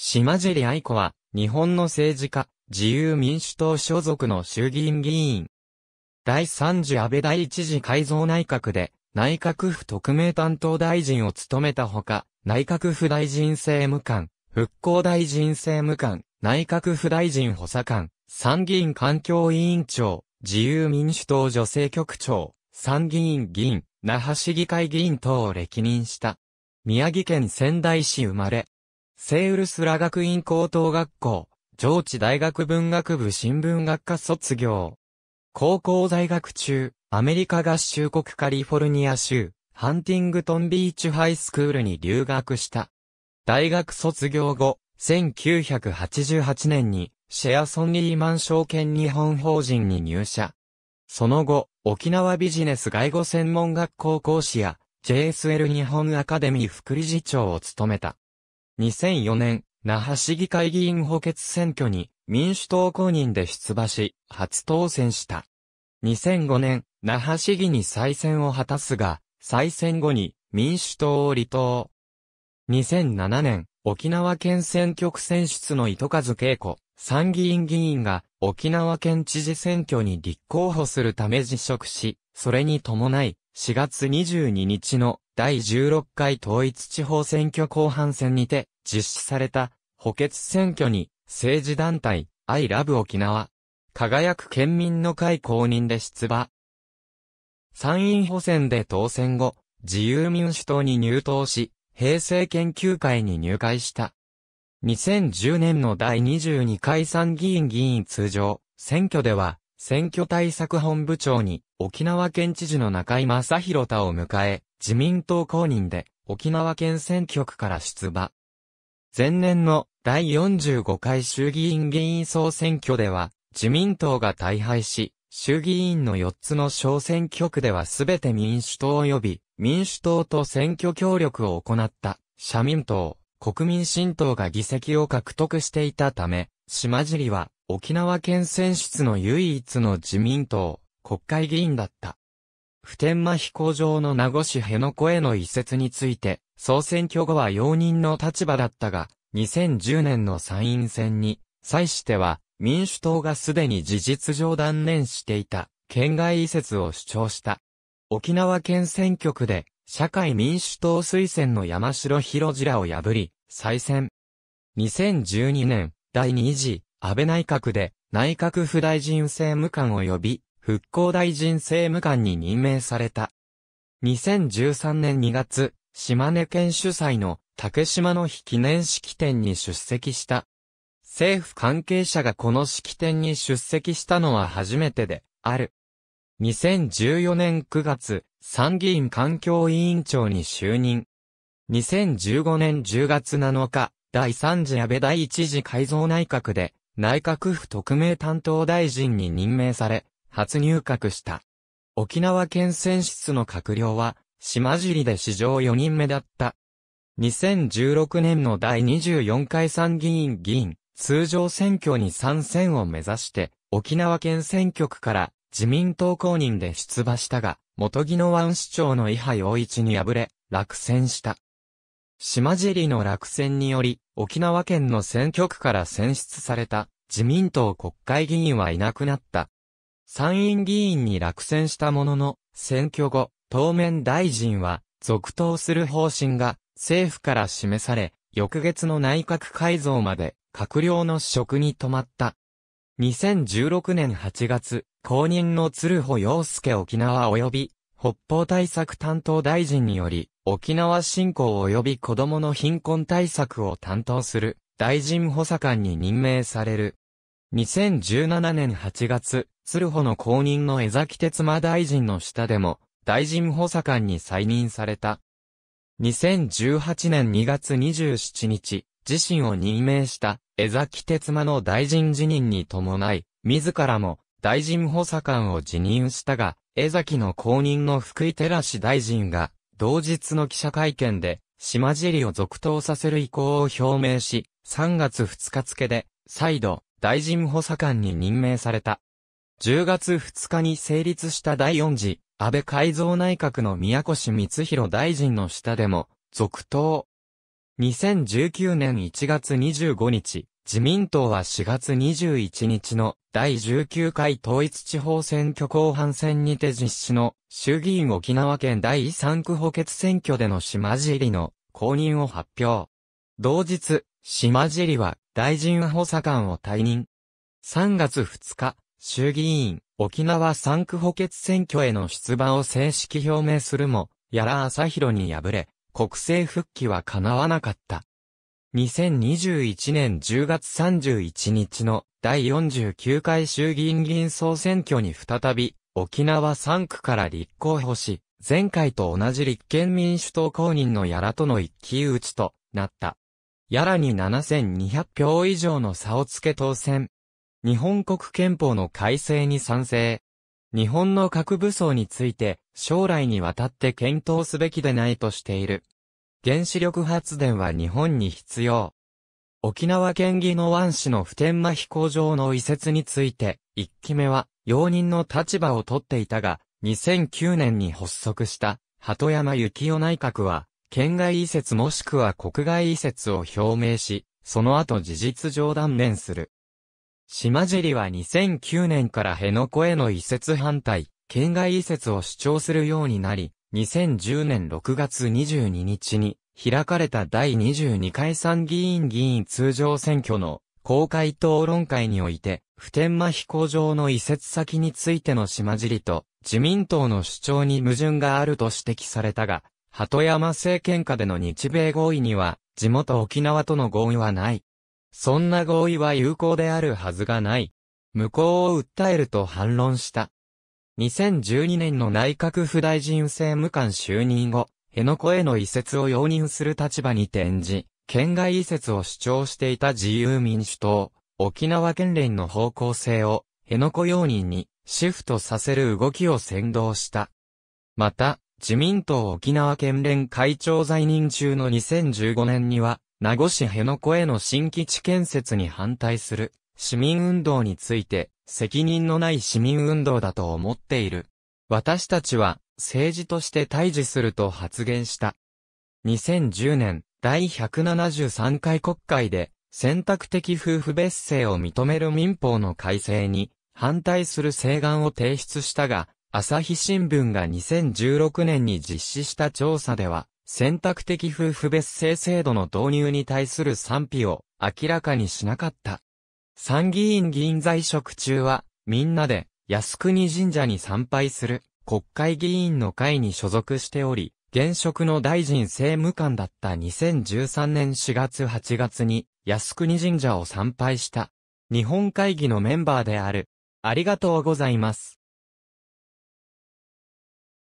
島尻愛子は、日本の政治家、自由民主党所属の衆議院議員。第3次安倍第1次改造内閣で、内閣府特命担当大臣を務めたほか、内閣府大臣政務官、復興大臣政務官、内閣府大臣補佐官、参議院環境委員長、自由民主党女性局長、参議院議員、那覇市議会議員等を歴任した。宮城県仙台市生まれ、セウルスラ学院高等学校、上智大学文学部新聞学科卒業。高校在学中、アメリカ合衆国カリフォルニア州、ハンティングトンビーチハイスクールに留学した。大学卒業後、1988年に、シェアソン・リーマン証券日本法人に入社。その後、沖縄ビジネス外語専門学校講師や、JSL 日本アカデミー副理事長を務めた。2004年、那覇市議会議員補欠選挙に民主党公認で出馬し、初当選した。2005年、那覇市議に再選を果たすが、再選後に民主党を離党。2007年、沖縄県選挙区選出の糸数恵子、参議院議員が沖縄県知事選挙に立候補するため辞職し、それに伴い、4月22日の第16回統一地方選挙後半戦にて実施された補欠選挙に政治団体 I Love 沖縄輝く県民の会公認で出馬。参院補選で当選後、自由民主党に入党し、平成研究会に入会した。2010年の第22回参議院議員通常選挙では、選挙対策本部長に沖縄県知事の中井正宏太を迎え、自民党公認で沖縄県選挙区から出馬。前年の第45回衆議院議員総選挙では自民党が大敗し、衆議院の4つの小選挙区では全て民主党及び民主党と選挙協力を行った社民党、国民新党が議席を獲得していたため、島尻は沖縄県選出の唯一の自民党、国会議員だった。普天間飛行場の名護市辺野古への移設について、総選挙後は容認の立場だったが、2010年の参院選に、際しては、民主党がすでに事実上断念していた、県外移設を主張した。沖縄県選挙区で、社会民主党推薦の山城博次らを破り、再選。2012年、第2次安倍内閣で内閣府大臣政務官及び復興大臣政務官に任命された。2013年2月、島根県主催の竹島の日記念式典に出席した。政府関係者がこの式典に出席したのは初めてである。2014年9月、参議院環境委員長に就任。2015年10月7日、第3次安倍第1次改造内閣で内閣府特命担当大臣に任命され、初入閣した。沖縄県選出の閣僚は、島尻で史上4人目だった。2016年の第24回参議院議員、通常選挙に参戦を目指して、沖縄県選挙区から自民党公認で出馬したが、元木の湾市長の伊波洋一に敗れ、落選した。島尻の落選により、沖縄県の選挙区から選出された自民党国会議員はいなくなった。参院議員に落選したものの、選挙後、当面大臣は続投する方針が政府から示され、翌月の内閣改造まで閣僚の職に止まった。2016年8月、公認の鶴穂洋介沖縄及び北方対策担当大臣により、沖縄振興及び子供の貧困対策を担当する大臣補佐官に任命される。2017年8月、鶴穂の公認の江崎哲馬大臣の下でも、大臣補佐官に再任された。2018年2月27日、自身を任命した江崎哲馬の大臣辞任に伴い、自らも大臣補佐官を辞任したが、江崎の後任の福井寺市大臣が、同日の記者会見で、島尻を続投させる意向を表明し、3月2日付で、再度、大臣補佐官に任命された。10月2日に成立した第4次、安倍改造内閣の宮越光弘大臣の下でも、続投。2019年1月25日、自民党は4月21日の第19回統一地方選挙後半戦にて実施の衆議院沖縄県第3区補欠選挙での島尻の公認を発表。同日、島尻は大臣補佐官を退任。3月2日、衆議院沖縄3区補欠選挙への出馬を正式表明するも、やら朝広に敗れ、国政復帰は叶わなかった。2021年10月31日の第49回衆議院議員総選挙に再び、沖縄3区から立候補し、前回と同じ立憲民主党公認のやらとの一騎打ちとなった。やらに7200票以上の差をつけ当選。日本国憲法の改正に賛成。日本の核武装について将来にわたって検討すべきでないとしている。原子力発電は日本に必要。沖縄県議の湾市の普天間飛行場の移設について、一期目は、容認の立場を取っていたが、2009年に発足した、鳩山幸雄内閣は、県外移設もしくは国外移設を表明し、その後事実上断念する。島尻は2009年から辺野古への移設反対、県外移設を主張するようになり、2010年6月22日に開かれた第22回参議院議員通常選挙の公開討論会において、普天間飛行場の移設先についての島尻と自民党の主張に矛盾があると指摘されたが、鳩山政権下での日米合意には、地元沖縄との合意はない。そんな合意は有効であるはずがない。無効を訴えると反論した。2012年の内閣府大臣政務官就任後、辺野古への移設を容認する立場に転じ、県外移設を主張していた自由民主党、沖縄県連の方向性を、辺野古容認にシフトさせる動きを先導した。また、自民党沖縄県連会長在任中の2015年には、名護市辺野古への新基地建設に反対する市民運動について、責任のない市民運動だと思っている。私たちは政治として対峙すると発言した。2010年第173回国会で選択的夫婦別姓を認める民法の改正に反対する請願を提出したが、朝日新聞が2016年に実施した調査では、選択的夫婦別姓制度の導入に対する賛否を明らかにしなかった。参議院議員在職中は、みんなで、靖国神社に参拝する、国会議員の会に所属しており、現職の大臣政務官だった2013年4月8月に、靖国神社を参拝した。日本会議のメンバーである。ありがとうございます。